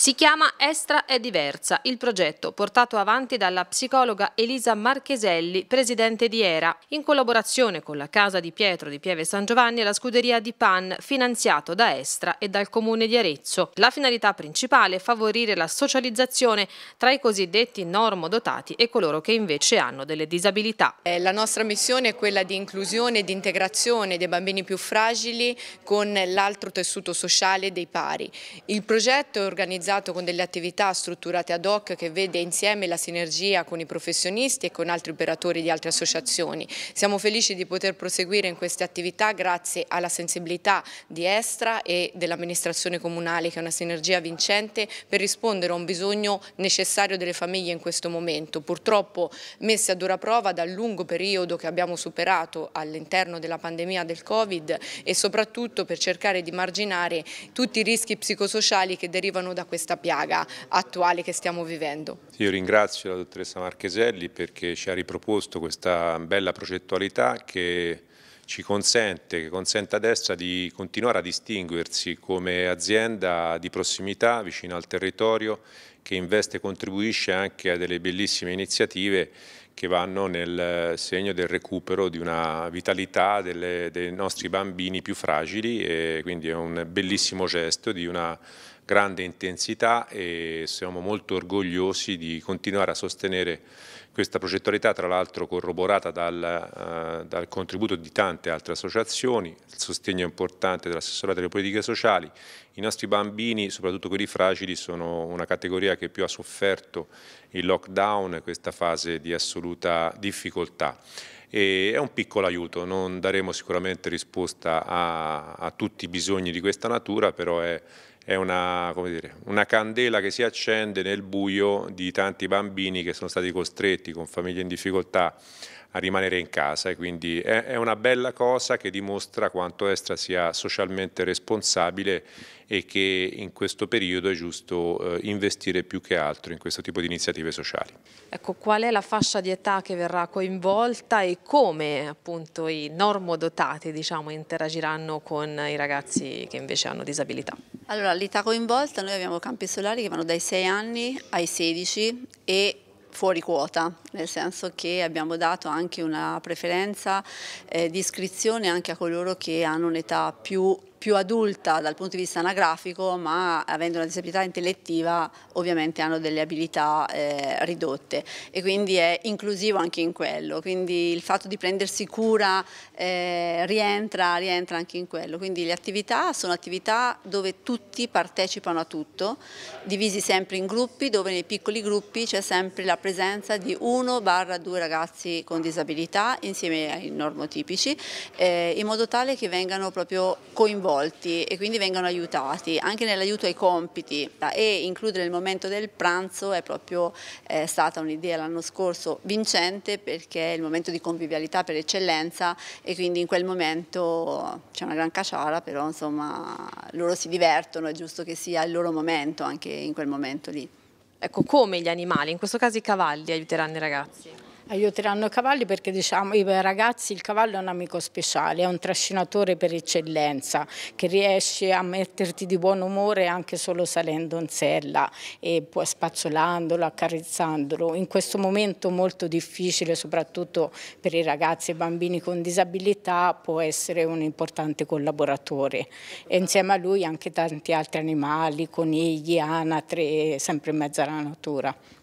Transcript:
Si chiama Estra è diversa, il progetto portato avanti dalla psicologa Elisa Marcheselli, presidente di ERA, in collaborazione con la Casa di Pietro di Pieve San Giovanni e la scuderia di Pan, finanziato da Estra e dal Comune di Arezzo. La finalità principale è favorire la socializzazione tra i cosiddetti normodotati e coloro che invece hanno delle disabilità. Eh, la nostra missione è quella di inclusione e di integrazione dei bambini più fragili con l'altro tessuto sociale dei pari. Il progetto è organizzato realizzato con delle attività strutturate ad hoc che vede insieme la sinergia con i professionisti e con altri operatori di altre associazioni. Siamo felici di poter proseguire in queste attività grazie alla sensibilità di Estra e dell'amministrazione comunale che è una sinergia vincente per rispondere a un bisogno necessario delle famiglie in questo momento. Purtroppo messe a dura prova dal lungo periodo che abbiamo superato all'interno della pandemia del Covid e soprattutto per cercare di marginare tutti i rischi psicosociali che derivano da questa questa piaga attuale che stiamo vivendo. Io ringrazio la dottoressa Marcheselli perché ci ha riproposto questa bella progettualità che ci consente, che consente ad essa di continuare a distinguersi come azienda di prossimità, vicina al territorio, che investe e contribuisce anche a delle bellissime iniziative che vanno nel segno del recupero di una vitalità delle, dei nostri bambini più fragili e quindi è un bellissimo gesto di una grande intensità e siamo molto orgogliosi di continuare a sostenere questa progettualità, tra l'altro corroborata dal, eh, dal, contributo di tante altre associazioni, il sostegno importante dell'assessorato delle politiche sociali. I nostri bambini, soprattutto quelli fragili, sono una categoria che più ha sofferto il lockdown, questa fase di assoluta difficoltà. E è un piccolo aiuto, non daremo sicuramente risposta a, a tutti i bisogni di questa natura, però è è una, dire, una, candela che si accende nel buio di tanti bambini che sono stati costretti con famiglie in difficoltà a rimanere in casa e quindi è, è una bella cosa che dimostra quanto Estra sia socialmente responsabile e che in questo periodo è giusto eh, investire più che altro in questo tipo di iniziative sociali. Ecco, qual è la fascia di età che verrà coinvolta e come appunto i normodotati diciamo, interagiranno con i ragazzi che invece hanno disabilità? Allora, l'età coinvolta, noi abbiamo campi solari che vanno dai 6 anni ai 16 e fuori quota, nel senso che abbiamo dato anche una preferenza eh, di iscrizione anche a coloro che hanno un'età più più adulta dal punto di vista anagrafico, ma avendo una disabilità intellettiva ovviamente hanno delle abilità eh, ridotte e quindi è inclusivo anche in quello, quindi il fatto di prendersi cura eh, rientra, rientra anche in quello, quindi le attività sono attività dove tutti partecipano a tutto, divisi sempre in gruppi, dove nei piccoli gruppi c'è sempre la presenza di uno barra due ragazzi con disabilità insieme ai normotipici, eh, in modo tale che vengano proprio coinvolti coinvolti e quindi vengono aiutati anche nell'aiuto ai compiti e includere il momento del pranzo è proprio è eh, stata un'idea l'anno scorso vincente perché è il momento di convivialità per eccellenza e quindi in quel momento c'è una gran caciara però insomma loro si divertono, è giusto che sia il loro momento anche in quel momento lì. Ecco, come gli animali, in questo caso i cavalli, aiuteranno i ragazzi? Aiuteranno i cavalli perché diciamo i ragazzi il cavallo è un amico speciale, è un trascinatore per eccellenza che riesce a metterti di buon umore anche solo salendo in sella e poi spazzolandolo, accarezzandolo. In questo momento molto difficile soprattutto per i ragazzi e i bambini con disabilità può essere un importante collaboratore e insieme a lui anche tanti altri animali, conigli, anatre, sempre in mezzo alla natura.